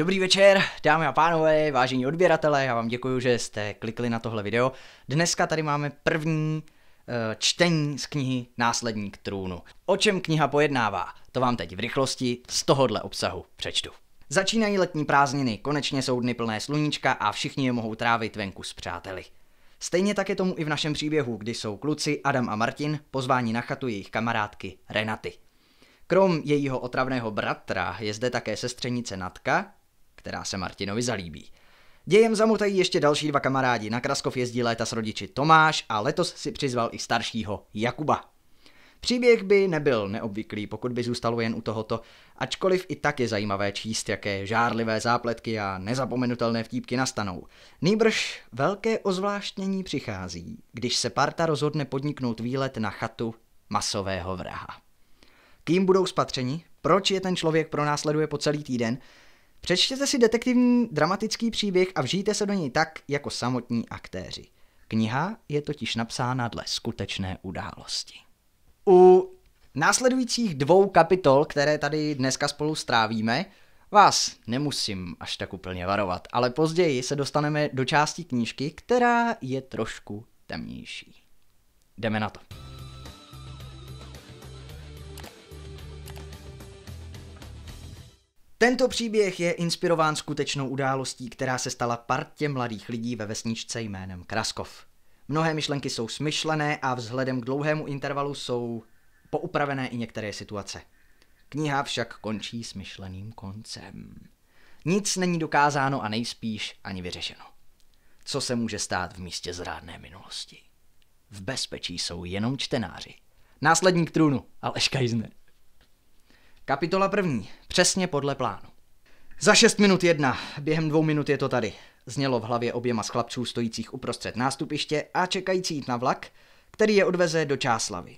Dobrý večer, dámy a pánové, vážení odběratelé, já vám děkuji, že jste klikli na tohle video. Dneska tady máme první uh, čtení z knihy Následník trůnu. O čem kniha pojednává, to vám teď v rychlosti z tohohle obsahu přečtu. Začínají letní prázdniny, konečně jsou dny plné sluníčka a všichni je mohou trávit venku s přáteli. Stejně tak je tomu i v našem příběhu, kdy jsou kluci Adam a Martin pozváni na chatu jejich kamarádky Renaty. Krom jejího otravného bratra je zde také sestřenice Natka, která se Martinovi zalíbí. Dějem zamotají ještě další dva kamarádi. Na Kraskov jezdí léta s rodiči Tomáš a letos si přizval i staršího Jakuba. Příběh by nebyl neobvyklý, pokud by zůstalo jen u tohoto, ačkoliv i tak je zajímavé číst, jaké žárlivé zápletky a nezapomenutelné vtípky nastanou. Nýbrž velké ozvláštnění přichází, když se parta rozhodne podniknout výlet na chatu masového vraha. Kým budou spatřeni? Proč je ten člověk pronásleduje po celý týden? Přečtěte si detektivní dramatický příběh a vžijte se do něj tak, jako samotní aktéři. Kniha je totiž napsána dle skutečné události. U následujících dvou kapitol, které tady dneska spolu strávíme, vás nemusím až tak úplně varovat, ale později se dostaneme do části knížky, která je trošku temnější. Jdeme na to. Tento příběh je inspirován skutečnou událostí, která se stala partě mladých lidí ve vesničce jménem Kraskov. Mnohé myšlenky jsou smyšlené a vzhledem k dlouhému intervalu jsou poupravené i některé situace. Kniha však končí smyšleným koncem. Nic není dokázáno a nejspíš ani vyřešeno. Co se může stát v místě zrádné minulosti? V bezpečí jsou jenom čtenáři. Následník trůnu, Aleš Kajzner. Kapitola první. Přesně podle plánu. Za šest minut jedna, během dvou minut je to tady. Znělo v hlavě oběma z chlapců stojících uprostřed nástupiště a čekající jít na vlak, který je odveze do Čáslavy.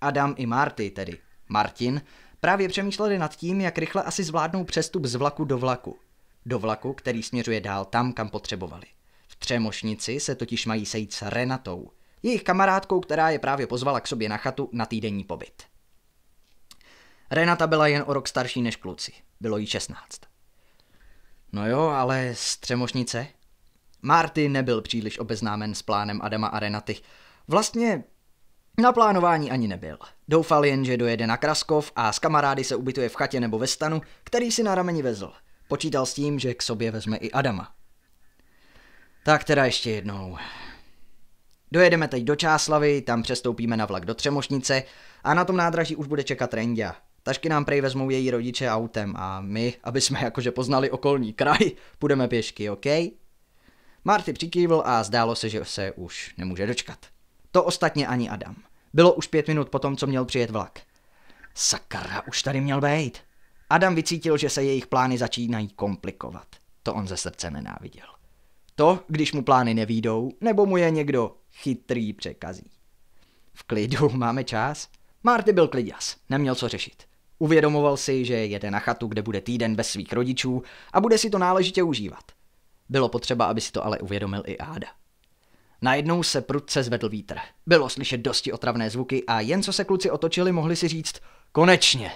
Adam i Marty, tedy Martin, právě přemýšleli nad tím, jak rychle asi zvládnou přestup z vlaku do vlaku. Do vlaku, který směřuje dál tam, kam potřebovali. V Třemošnici se totiž mají sejít s Renatou, jejich kamarádkou, která je právě pozvala k sobě na chatu na týdenní pobyt. Renata byla jen o rok starší než kluci. Bylo jí 16. No jo, ale střemošnice? Marty nebyl příliš obeznámen s plánem Adama a Renaty. Vlastně na plánování ani nebyl. Doufal jen, že dojede na Kraskov a s kamarády se ubytuje v chatě nebo ve stanu, který si na rameni vezl. Počítal s tím, že k sobě vezme i Adama. Tak teda ještě jednou. Dojedeme teď do Čáslavy, tam přestoupíme na vlak do Třemošnice a na tom nádraží už bude čekat Rendia. Tašky nám prej vezmou její rodiče autem a my, aby jsme jakože poznali okolní kraj, půjdeme pěšky, OK? Marty přikývl a zdálo se, že se už nemůže dočkat. To ostatně ani Adam. Bylo už pět minut potom, co měl přijet vlak. Sakra, už tady měl být. Adam vycítil, že se jejich plány začínají komplikovat. To on ze srdce nenáviděl. To, když mu plány nevídou, nebo mu je někdo chytrý překazí. V klidu, máme čas. Marty byl kliděs, neměl co řešit. Uvědomoval si, že jede na chatu, kde bude týden bez svých rodičů a bude si to náležitě užívat. Bylo potřeba, aby si to ale uvědomil i Áda. Najednou se prudce zvedl vítr. Bylo slyšet dosti otravné zvuky a jen co se kluci otočili, mohli si říct konečně.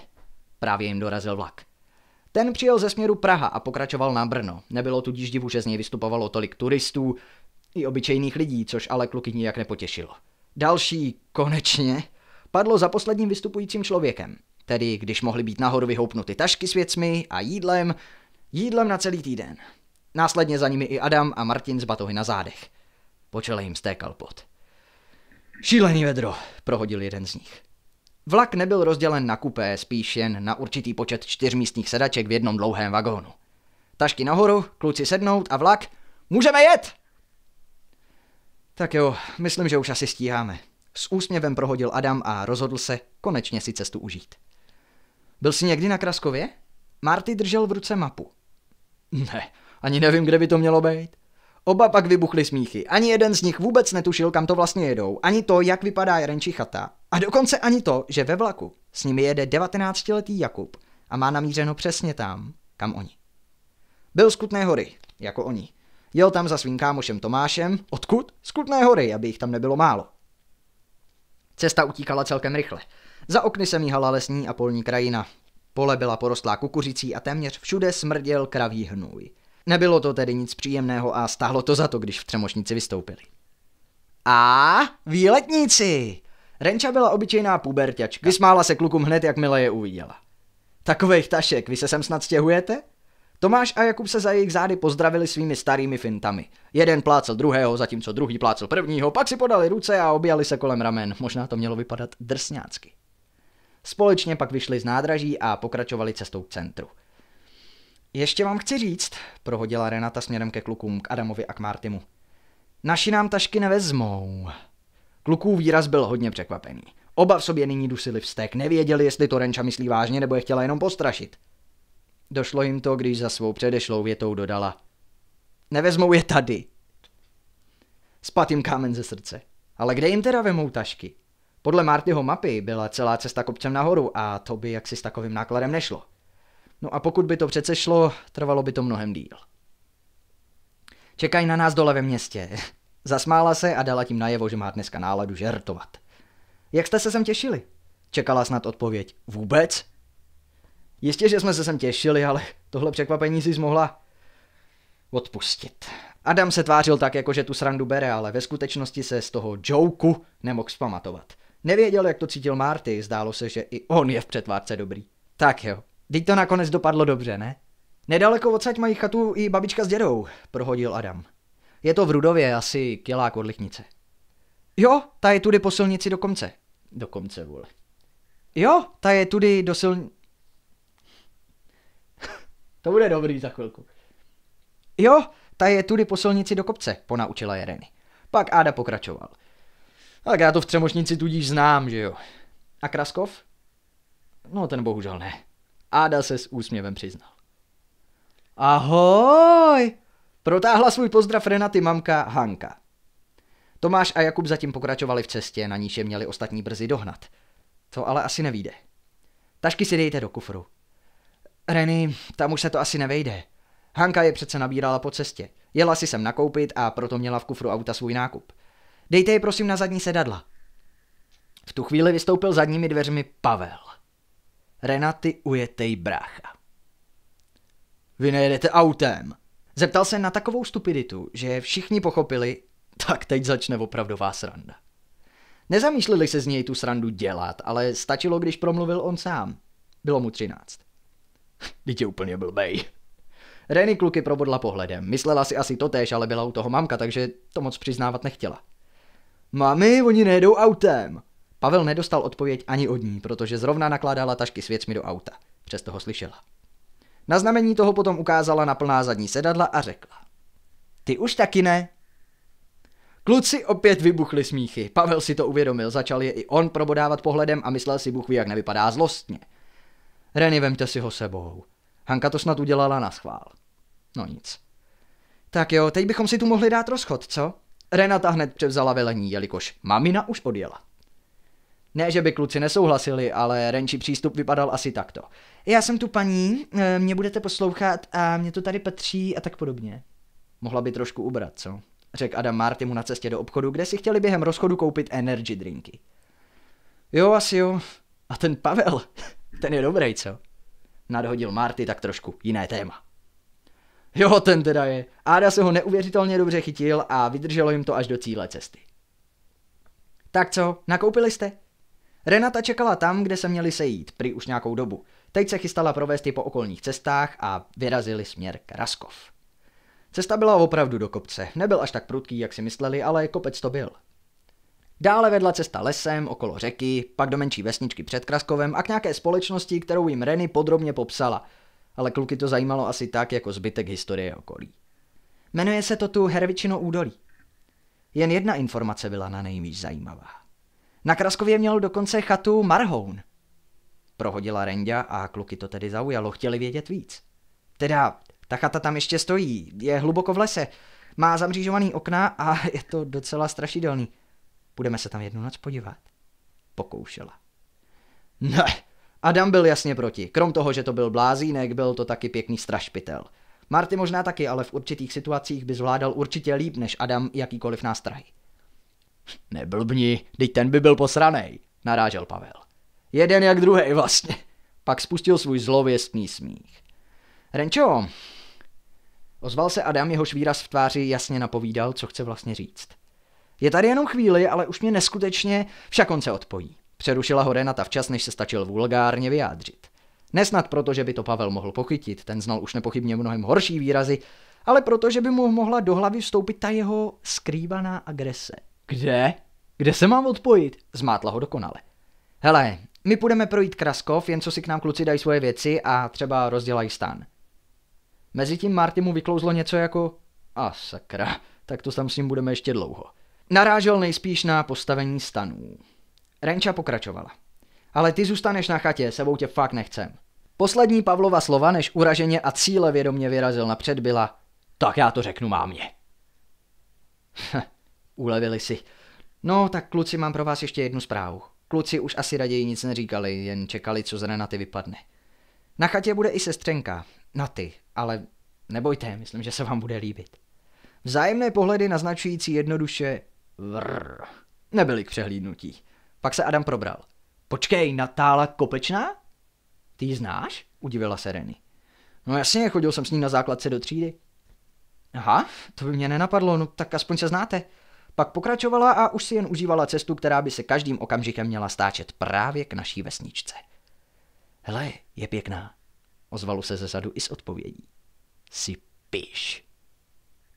Právě jim dorazil vlak. Ten přijel ze směru Praha a pokračoval na Brno. Nebylo tudíž divu, že z něj vystupovalo tolik turistů i obyčejných lidí, což ale kluky nijak nepotěšilo. Další konečně padlo za posledním vystupujícím člověkem. Tedy když mohly být nahoru vyhoupnuty tašky s věcmi a jídlem, jídlem na celý týden. Následně za nimi i Adam a Martin z batohy na zádech. Po čele jim stékal pot. Šílený vedro, prohodil jeden z nich. Vlak nebyl rozdělen na kupé, spíš jen na určitý počet čtyřmístních sedaček v jednom dlouhém vagónu. Tašky nahoru, kluci sednout a vlak. Můžeme jet! Tak jo, myslím, že už asi stíháme. S úsměvem prohodil Adam a rozhodl se konečně si cestu užít. Byl jsi někdy na Kraskově? Marty držel v ruce mapu. Ne, ani nevím, kde by to mělo být. Oba pak vybuchly smíchy. Ani jeden z nich vůbec netušil, kam to vlastně jedou, ani to, jak vypadá Jerenči chata, a dokonce ani to, že ve vlaku s nimi jede 19-letý Jakub a má namířeno přesně tam, kam oni. Byl z Kutné hory, jako oni. Jel tam za svým kámošem Tomášem, odkud? Z Kutné hory, aby jich tam nebylo málo. Cesta utíkala celkem rychle. Za okny se míhala lesní a polní krajina. Pole byla porostlá kukuřicí a téměř všude smrděl kraví hnůj. Nebylo to tedy nic příjemného a stáhlo to za to, když v Třemošnici vystoupili. A výletníci! Renča byla obyčejná puberťačka. Vysmála se klukům hned, jakmile je uviděla. Takových tašek, vy se sem snad stěhujete? Tomáš a Jakub se za jejich zády pozdravili svými starými fintami. Jeden plácel druhého, zatímco druhý plácel prvního, pak si podali ruce a objali se kolem ramen. Možná to mělo vypadat drsňácky. Společně pak vyšli z nádraží a pokračovali cestou k centru. Ještě vám chci říct, prohodila Renata směrem ke klukům, k Adamovi a k Martimu. Naši nám tašky nevezmou. Kluků výraz byl hodně překvapený. Oba v sobě nyní dusili vztek, nevěděli, jestli to Renča myslí vážně, nebo je chtěla jenom postrašit. Došlo jim to, když za svou předešlou větou dodala. Nevezmou je tady. Spat jim kámen ze srdce. Ale kde jim teda vemou tašky? Podle Martyho mapy byla celá cesta kopcem nahoru a to by jaksi s takovým nákladem nešlo. No a pokud by to přece šlo, trvalo by to mnohem díl. Čekaj na nás dole ve městě. Zasmála se a dala tím najevo, že má dneska náladu žertovat. Jak jste se sem těšili? Čekala snad odpověď. Vůbec? Jistě, že jsme se sem těšili, ale tohle překvapení si mohla odpustit. Adam se tvářil tak, jako že tu srandu bere, ale ve skutečnosti se z toho joku nemohl zpamatovat – Nevěděl, jak to cítil Marty, zdálo se, že i on je v přetvárce dobrý. Tak jo, teď to nakonec dopadlo dobře, ne? Nedaleko odsaď mají chatu i babička s dědou, prohodil Adam. Je to v Rudově, asi kilák od Lichnice. Jo, ta je tudy po silnici do komce. Do komce, vole. Jo, ta je tudy do silnici... to bude dobrý za chvilku. Jo, ta je tudy po silnici do kopce, ponaučila Jereny. Pak Áda pokračoval. Tak já to v Třemošnici tudíž znám, že jo. A Kraskov? No ten bohužel ne. Áda se s úsměvem přiznal. Ahoj! Protáhla svůj pozdrav Renaty mamka Hanka. Tomáš a Jakub zatím pokračovali v cestě, na níž je měli ostatní brzy dohnat. To ale asi nevíde. Tašky si dejte do kufru. Reny, tam už se to asi nevejde. Hanka je přece nabírala po cestě. Jela si sem nakoupit a proto měla v kufru auta svůj nákup. Dejte je prosím na zadní sedadla. V tu chvíli vystoupil zadními dveřmi Pavel. Renaty ujetej brácha. Vy nejedete autem. Zeptal se na takovou stupiditu, že všichni pochopili, tak teď začne opravdová sranda. Nezamýšleli se z něj tu srandu dělat, ale stačilo, když promluvil on sám. Bylo mu třináct. Dítě úplně blbej. Reny kluky probodla pohledem. Myslela si asi tež, ale byla u toho mamka, takže to moc přiznávat nechtěla. Mami, oni nejedou autem. Pavel nedostal odpověď ani od ní, protože zrovna nakládala tašky s věcmi do auta. Přesto ho slyšela. Na znamení toho potom ukázala na plná zadní sedadla a řekla. Ty už taky ne? Kluci opět vybuchli smíchy. Pavel si to uvědomil, začal je i on probodávat pohledem a myslel si buchví, jak nevypadá zlostně. Reny, vemte si ho sebou. Hanka to snad udělala na schvál. No nic. Tak jo, teď bychom si tu mohli dát rozchod, co? Renata hned převzala velení, jelikož mamina už odjela. Ne, že by kluci nesouhlasili, ale Renči přístup vypadal asi takto. Já jsem tu paní, eh, mě budete poslouchat a mě to tady patří a tak podobně. Mohla by trošku ubrat, co? Řekl Adam mu na cestě do obchodu, kde si chtěli během rozchodu koupit energy drinky. Jo, asi jo. A ten Pavel, ten je dobrý, co? Nadhodil Marty tak trošku jiné téma. Jo, ten teda je. Áda se ho neuvěřitelně dobře chytil a vydrželo jim to až do cíle cesty. Tak co, nakoupili jste? Renata čekala tam, kde se měli sejít, prý už nějakou dobu. Teď se chystala provést i po okolních cestách a vyrazili směr k Raskov. Cesta byla opravdu do kopce, nebyl až tak prudký, jak si mysleli, ale kopec to byl. Dále vedla cesta lesem, okolo řeky, pak do menší vesničky před Kraskovem a k nějaké společnosti, kterou jim Reny podrobně popsala – ale kluky to zajímalo asi tak jako zbytek historie okolí. Jmenuje se to tu Hervičino údolí. Jen jedna informace byla na nejvíc zajímavá. Na Kraskově měl dokonce chatu Marhoun. Prohodila Rendia a kluky to tedy zaujalo, chtěli vědět víc. Teda, ta chata tam ještě stojí, je hluboko v lese, má zamřížovaný okna a je to docela strašidelný. Budeme se tam jednu noc podívat. Pokoušela. Ne, Adam byl jasně proti. Krom toho, že to byl blázínek, byl to taky pěkný strašpitel. Marty možná taky, ale v určitých situacích by zvládal určitě líp než Adam jakýkoliv nástrahy. Neblbni, teď ten by byl posranej, narážel Pavel. Jeden jak druhý vlastně. Pak spustil svůj zlověstný smích. Renčo, ozval se Adam, jehož výraz v tváři jasně napovídal, co chce vlastně říct. Je tady jenom chvíli, ale už mě neskutečně však on se odpojí. Přerušila ho Renata včas, než se stačil vulgárně vyjádřit. Nesnad proto, že by to Pavel mohl pochytit, ten znal už nepochybně mnohem horší výrazy, ale proto, že by mu mohla do hlavy vstoupit ta jeho skrývaná agrese. Kde? Kde se mám odpojit? Zmátla ho dokonale. Hele, my půjdeme projít Kraskov, jen co si k nám kluci dají svoje věci a třeba rozdělají stan. Mezitím Marty mu vyklouzlo něco jako... A sakra, tak to tam s ním budeme ještě dlouho. Narážel nejspíš na postavení stanů. Renča pokračovala. Ale ty zůstaneš na chatě, sebou tě fakt nechcem. Poslední Pavlova slova, než uraženě a cíle vědomě vyrazil napřed, byla Tak já to řeknu mámě. Ulevili si. No, tak kluci, mám pro vás ještě jednu zprávu. Kluci už asi raději nic neříkali, jen čekali, co z Renaty vypadne. Na chatě bude i sestřenka, na ty, ale nebojte, myslím, že se vám bude líbit. Vzájemné pohledy naznačující jednoduše vrr, nebyly k přehlídnutí. Pak se Adam probral. Počkej, Natála Kopečná? Ty ji znáš? Udivila se Reny. No jasně, chodil jsem s ní na základce do třídy. Aha, to by mě nenapadlo, no tak aspoň se znáte. Pak pokračovala a už si jen užívala cestu, která by se každým okamžikem měla stáčet právě k naší vesničce. Hele, je pěkná, ozvalo se zezadu i s odpovědí. Si piš.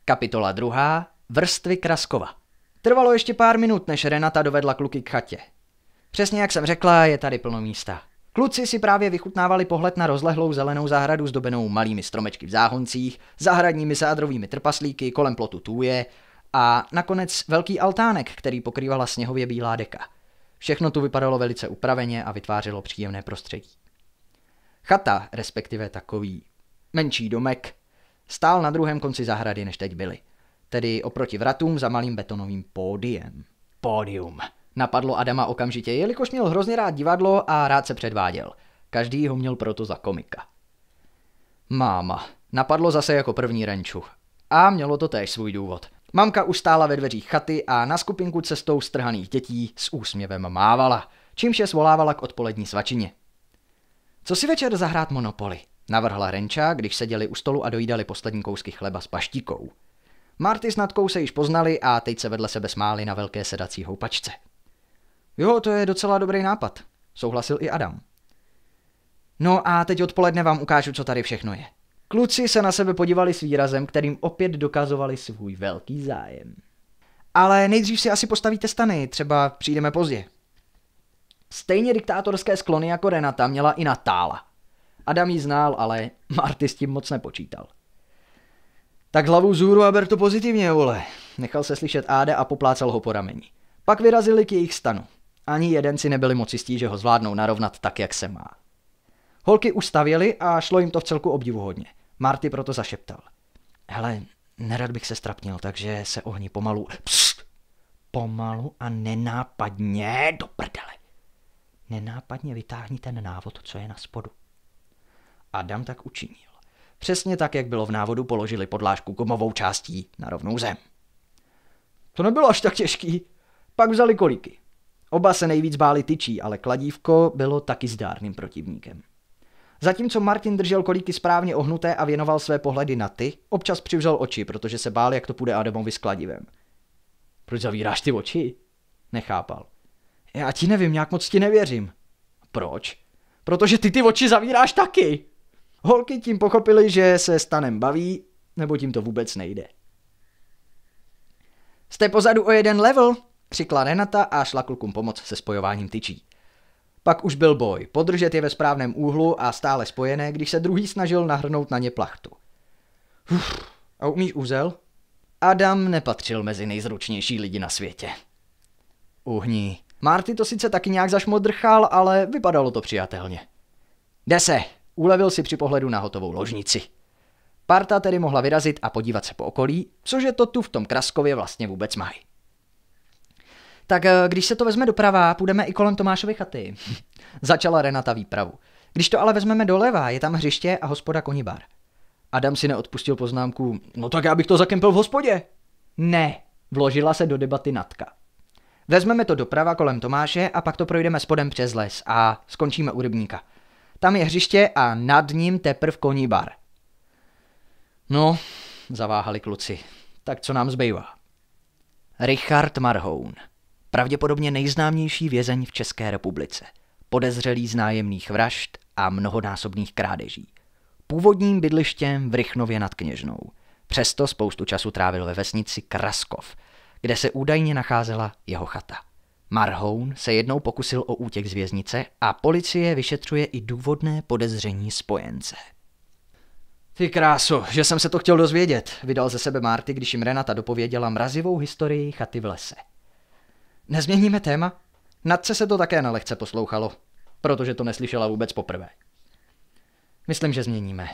Kapitola druhá. Vrstvy Kraskova. Trvalo ještě pár minut, než Renata dovedla kluky k chatě. Přesně jak jsem řekla, je tady plno místa. Kluci si právě vychutnávali pohled na rozlehlou zelenou zahradu zdobenou malými stromečky v záhoncích, zahradními sádrovými trpaslíky kolem plotu tuje a nakonec velký altánek, který pokrývala sněhově bílá deka. Všechno tu vypadalo velice upraveně a vytvářelo příjemné prostředí. Chata, respektive takový menší domek, stál na druhém konci zahrady, než teď byli. Tedy oproti vratům za malým betonovým pódiem. Pódium. Napadlo Adama okamžitě, jelikož měl hrozně rád divadlo a rád se předváděl. Každý ho měl proto za komika. Máma. Napadlo zase jako první renču. A mělo to též svůj důvod. Mamka už stála ve dveřích chaty a na skupinku cestou strhaných dětí s úsměvem mávala, čímž je zvolávala k odpolední svačině. Co si večer zahrát Monopoly? Navrhla Renča, když seděli u stolu a dojídali poslední kousky chleba s paštíkou. Marty s Natkou se již poznali a teď se vedle sebe smáli na velké sedací houpačce. Jo, to je docela dobrý nápad, souhlasil i Adam. No a teď odpoledne vám ukážu, co tady všechno je. Kluci se na sebe podívali s výrazem, kterým opět dokazovali svůj velký zájem. Ale nejdřív si asi postavíte stany, třeba přijdeme pozdě. Stejně diktátorské sklony jako Renata měla i Natála. Adam ji znal, ale Marty s tím moc nepočítal. Tak hlavu zůru a ber to pozitivně, vole, nechal se slyšet Áde a poplácal ho po rameni. Pak vyrazili k jejich stanu. Ani jeden si nebyli moc jistí, že ho zvládnou narovnat tak, jak se má. Holky ustavěly a šlo jim to v celku obdivuhodně. Marty proto zašeptal. Hele, nerad bych se strapnil, takže se ohni pomalu. Psst! Pomalu a nenápadně do prdele. Nenápadně vytáhni ten návod, co je na spodu. Adam tak učinil. Přesně tak, jak bylo v návodu, položili podlážku gumovou částí na rovnou zem. To nebylo až tak těžký. Pak vzali kolíky. Oba se nejvíc báli tyčí, ale kladívko bylo taky zdárným protivníkem. Zatímco Martin držel kolíky správně ohnuté a věnoval své pohledy na ty, občas přivřel oči, protože se bál, jak to půjde Adamovi s kladivem. Proč zavíráš ty oči? Nechápal. Já ti nevím, nějak moc ti nevěřím. Proč? Protože ty ty oči zavíráš taky. Holky tím pochopili, že se stanem baví, nebo tím to vůbec nejde. Jste pozadu o jeden level, Přikla Renata a šla klukům pomoc se spojováním tyčí. Pak už byl boj, podržet je ve správném úhlu a stále spojené, když se druhý snažil nahrnout na ně plachtu. Uf, a umíš úzel? Adam nepatřil mezi nejzručnější lidi na světě. Uhní. Marty to sice taky nějak zašmodrchal, ale vypadalo to přijatelně. Jde se, ulevil si při pohledu na hotovou ložnici. Parta tedy mohla vyrazit a podívat se po okolí, cože to tu v tom Kraskově vlastně vůbec mají. Tak eh, když se to vezme doprava, půjdeme i kolem Tomášovy chaty. Začala Renata výpravu. Když to ale vezmeme doleva, je tam hřiště a hospoda konibar. Adam si neodpustil poznámku, no tak já bych to zakempil v hospodě. Ne, vložila se do debaty Natka. Vezmeme to doprava kolem Tomáše a pak to projdeme spodem přes les a skončíme u rybníka. Tam je hřiště a nad ním teprv koní bar. No, zaváhali kluci. Tak co nám zbývá? Richard Marhoun pravděpodobně nejznámější vězeň v České republice, podezřelý z nájemných vražd a mnohonásobných krádeží. Původním bydlištěm v Rychnově nad Kněžnou. Přesto spoustu času trávil ve vesnici Kraskov, kde se údajně nacházela jeho chata. Marhoun se jednou pokusil o útěk z věznice a policie vyšetřuje i důvodné podezření spojence. Ty krásu, že jsem se to chtěl dozvědět, vydal ze sebe Marty, když jim Renata dopověděla mrazivou historii chaty v lese. Nezměníme téma? Nadce se to také na lehce poslouchalo, protože to neslyšela vůbec poprvé. Myslím, že změníme.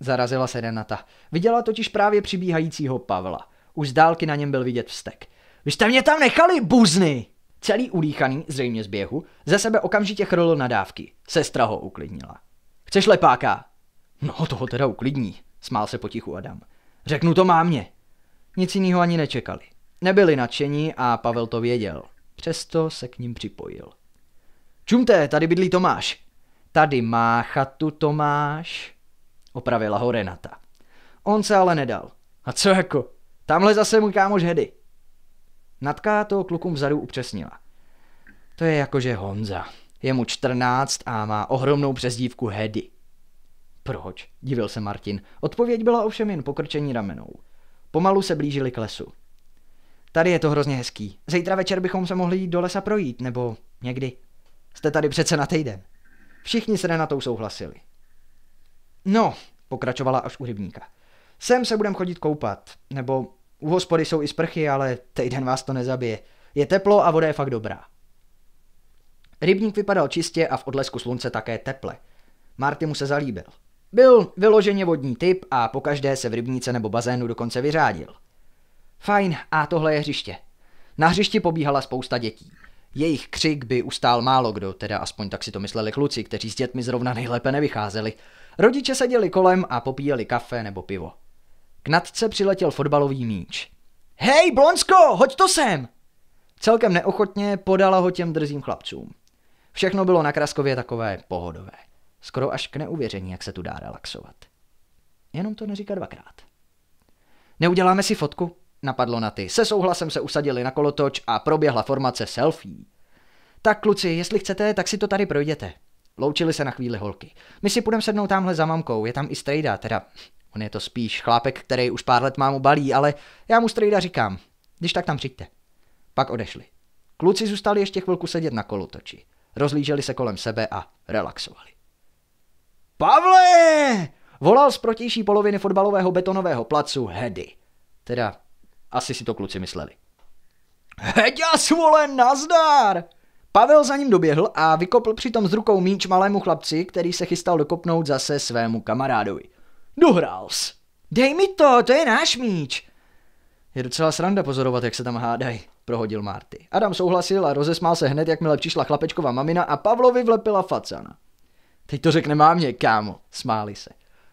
Zarazila se Renata. Viděla totiž právě přibíhajícího Pavla. Už z dálky na něm byl vidět vztek. Vy jste mě tam nechali, buzny! Celý ulíchaný, zřejmě z běhu, ze sebe okamžitě chrlil dávky. Sestra ho uklidnila. Chceš lepáka? No, toho teda uklidní, smál se potichu Adam. Řeknu to mámě. Nic jiného ani nečekali. Nebyli nadšení a Pavel to věděl. Přesto se k ním připojil. Čumte, tady bydlí Tomáš. Tady má chatu Tomáš, opravila ho Renata. On se ale nedal. A co jako? Tamhle zase můj kámoš Hedy. Natka to klukům vzadu upřesnila. To je jakože Honza. Je mu 14 a má ohromnou přezdívku Hedy. Proč? Divil se Martin. Odpověď byla ovšem jen pokrčení ramenou. Pomalu se blížili k lesu. Tady je to hrozně hezký. Zítra večer bychom se mohli jít do lesa projít, nebo někdy. Jste tady přece na týden. Všichni se na to souhlasili. No, pokračovala až u rybníka. Sem se budem chodit koupat, nebo u hospody jsou i sprchy, ale týden vás to nezabije. Je teplo a voda je fakt dobrá. Rybník vypadal čistě a v odlesku slunce také teple. Marty mu se zalíbil. Byl vyloženě vodní typ a pokaždé se v rybníce nebo bazénu dokonce vyřádil – Fajn, a tohle je hřiště. Na hřišti pobíhala spousta dětí. Jejich křik by ustál málo kdo, teda aspoň tak si to mysleli kluci, kteří s dětmi zrovna nejlépe nevycházeli. Rodiče seděli kolem a popíjeli kafe nebo pivo. K nadce přiletěl fotbalový míč. Hej, Blonsko, hoď to sem! Celkem neochotně podala ho těm drzým chlapcům. Všechno bylo na Kraskově takové pohodové. Skoro až k neuvěření, jak se tu dá relaxovat. Jenom to neříká dvakrát. Neuděláme si fotku? napadlo na ty. Se souhlasem se usadili na kolotoč a proběhla formace selfie. Tak kluci, jestli chcete, tak si to tady projděte. Loučili se na chvíli holky. My si půjdeme sednout tamhle za mamkou, je tam i strejda, teda on je to spíš chlápek, který už pár let mámu balí, ale já mu strejda říkám, když tak tam přijďte. Pak odešli. Kluci zůstali ještě chvilku sedět na kolotoči. Rozlíželi se kolem sebe a relaxovali. Pavle! Volal z protější poloviny fotbalového betonového placu Hedy. Teda asi si to kluci mysleli. Heďa svolen, nazdar! Pavel za ním doběhl a vykopl přitom z rukou míč malému chlapci, který se chystal dokopnout zase svému kamarádovi. Dohrál Dej mi to, to je náš míč. Je docela sranda pozorovat, jak se tam hádají, prohodil Marty. Adam souhlasil a rozesmál se hned, jakmile přišla chlapečková mamina a Pavlovi vlepila facana. Teď to řekne mámě, kámo, smáli se.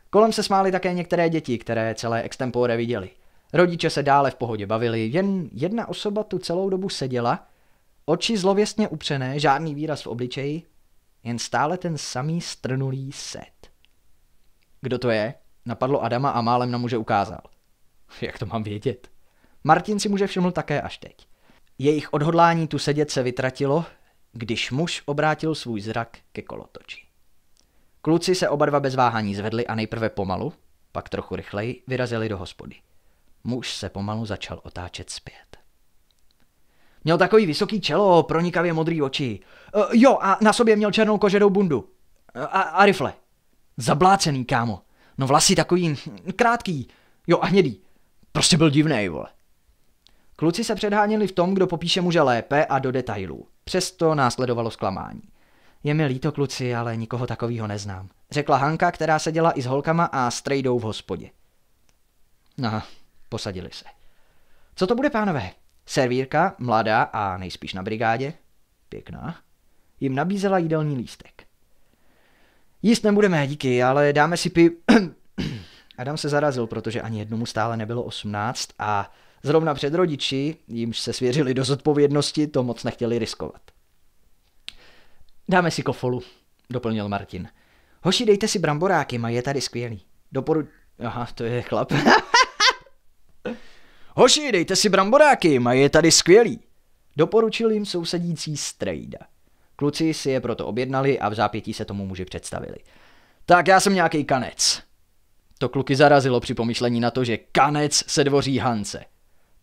Kolem se smály také některé děti, které celé extempore viděli. Rodiče se dále v pohodě bavili, jen jedna osoba tu celou dobu seděla, oči zlověstně upřené, žádný výraz v obličeji, jen stále ten samý strnulý set. Kdo to je? Napadlo Adama a málem na muže ukázal. Jak to mám vědět? Martin si muže všiml také až teď. Jejich odhodlání tu sedět se vytratilo, když muž obrátil svůj zrak ke kolotoči. Kluci se oba dva bez váhání zvedli a nejprve pomalu, pak trochu rychleji vyrazili do hospody. Muž se pomalu začal otáčet zpět. Měl takový vysoký čelo, pronikavě modrý oči. E, jo, a na sobě měl černou koženou bundu. E, a, a rifle. Zablácený, kámo. No vlasy takový hm, krátký. Jo, a hnědý. Prostě byl divný, vole. Kluci se předháněli v tom, kdo popíše muže lépe a do detailů. Přesto následovalo zklamání. Je mi líto, kluci, ale nikoho takového neznám. Řekla Hanka, která seděla i s holkama a strejdou v hospodě. Aha, Posadili se. Co to bude, pánové? Servírka, mladá a nejspíš na brigádě, pěkná, jim nabízela jídelní lístek. Jíst nebudeme, díky, ale dáme si pi... Adam se zarazil, protože ani jednomu stále nebylo osmnáct a zrovna před rodiči, jimž se svěřili do zodpovědnosti, to moc nechtěli riskovat. Dáme si kofolu, doplnil Martin. Hoši, dejte si bramboráky, mají je tady skvělý. Doporu... Aha, to je chlap. Hoši, dejte si bramboráky, mají je tady skvělý. Doporučil jim sousedící Strejda. Kluci si je proto objednali a v zápětí se tomu muži představili. Tak já jsem nějaký kanec. To kluky zarazilo při pomyšlení na to, že kanec se dvoří Hance.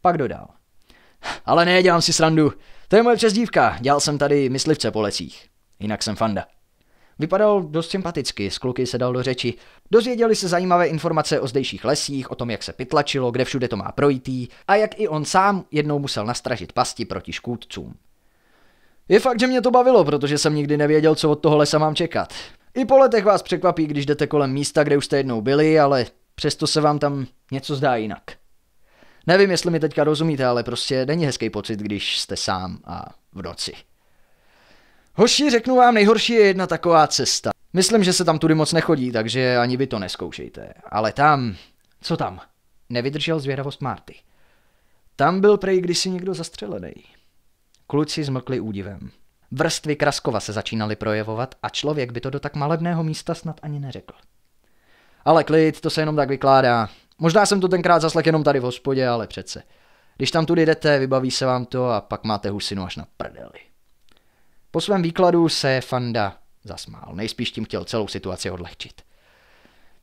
Pak dodal. Ale ne, dělám si srandu. To je moje přezdívka, dělal jsem tady myslivce po lesích. Jinak jsem fanda. Vypadal dost sympaticky, s kluky se dal do řeči. Dozvěděli se zajímavé informace o zdejších lesích, o tom, jak se pytlačilo, kde všude to má projítý a jak i on sám jednou musel nastražit pasti proti škůdcům. Je fakt, že mě to bavilo, protože jsem nikdy nevěděl, co od toho lesa mám čekat. I po letech vás překvapí, když jdete kolem místa, kde už jste jednou byli, ale přesto se vám tam něco zdá jinak. Nevím, jestli mi teďka rozumíte, ale prostě není hezký pocit, když jste sám a v noci. Hoši, řeknu vám, nejhorší je jedna taková cesta. Myslím, že se tam tudy moc nechodí, takže ani vy to neskoušejte. Ale tam... Co tam? Nevydržel zvědavost Marty. Tam byl prej kdysi někdo zastřelený. Kluci zmlkli údivem. Vrstvy Kraskova se začínaly projevovat a člověk by to do tak malebného místa snad ani neřekl. Ale klid, to se jenom tak vykládá. Možná jsem to tenkrát zaslech jenom tady v hospodě, ale přece. Když tam tudy jdete, vybaví se vám to a pak máte husinu až na prdeli. Po svém výkladu se Fanda zasmál. Nejspíš tím chtěl celou situaci odlehčit.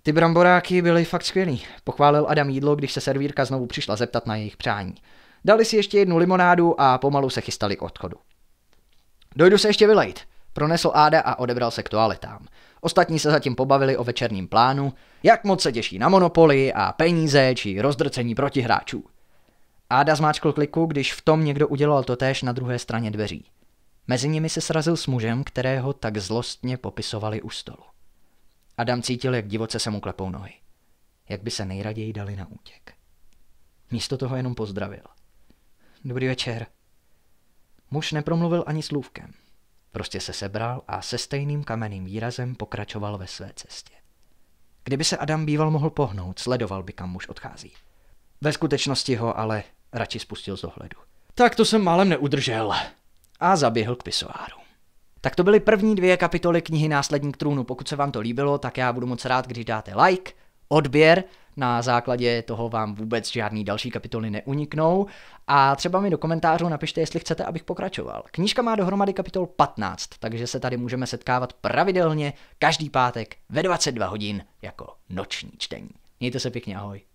Ty bramboráky byly fakt skvělý, pochválil Adam jídlo, když se servírka znovu přišla zeptat na jejich přání. Dali si ještě jednu limonádu a pomalu se chystali k odchodu. Dojdu se ještě vylejt, pronesl Áda a odebral se k toaletám. Ostatní se zatím pobavili o večerním plánu, jak moc se těší na monopoly a peníze či rozdrcení protihráčů. Áda zmáčkl kliku, když v tom někdo udělal totéž na druhé straně dveří. Mezi nimi se srazil s mužem, kterého tak zlostně popisovali u stolu. Adam cítil, jak divoce se mu klepou nohy. Jak by se nejraději dali na útěk. Místo toho jenom pozdravil. Dobrý večer. Muž nepromluvil ani slůvkem. Prostě se sebral a se stejným kamenným výrazem pokračoval ve své cestě. Kdyby se Adam býval mohl pohnout, sledoval by, kam muž odchází. Ve skutečnosti ho ale radši spustil z ohledu. Tak to jsem málem neudržel, a zaběhl k pisoáru. Tak to byly první dvě kapitoly knihy Následník trůnu. Pokud se vám to líbilo, tak já budu moc rád, když dáte like, odběr, na základě toho vám vůbec žádný další kapitoly neuniknou a třeba mi do komentářů napište, jestli chcete, abych pokračoval. Knížka má dohromady kapitol 15, takže se tady můžeme setkávat pravidelně každý pátek ve 22 hodin jako noční čtení. Mějte se pěkně, ahoj.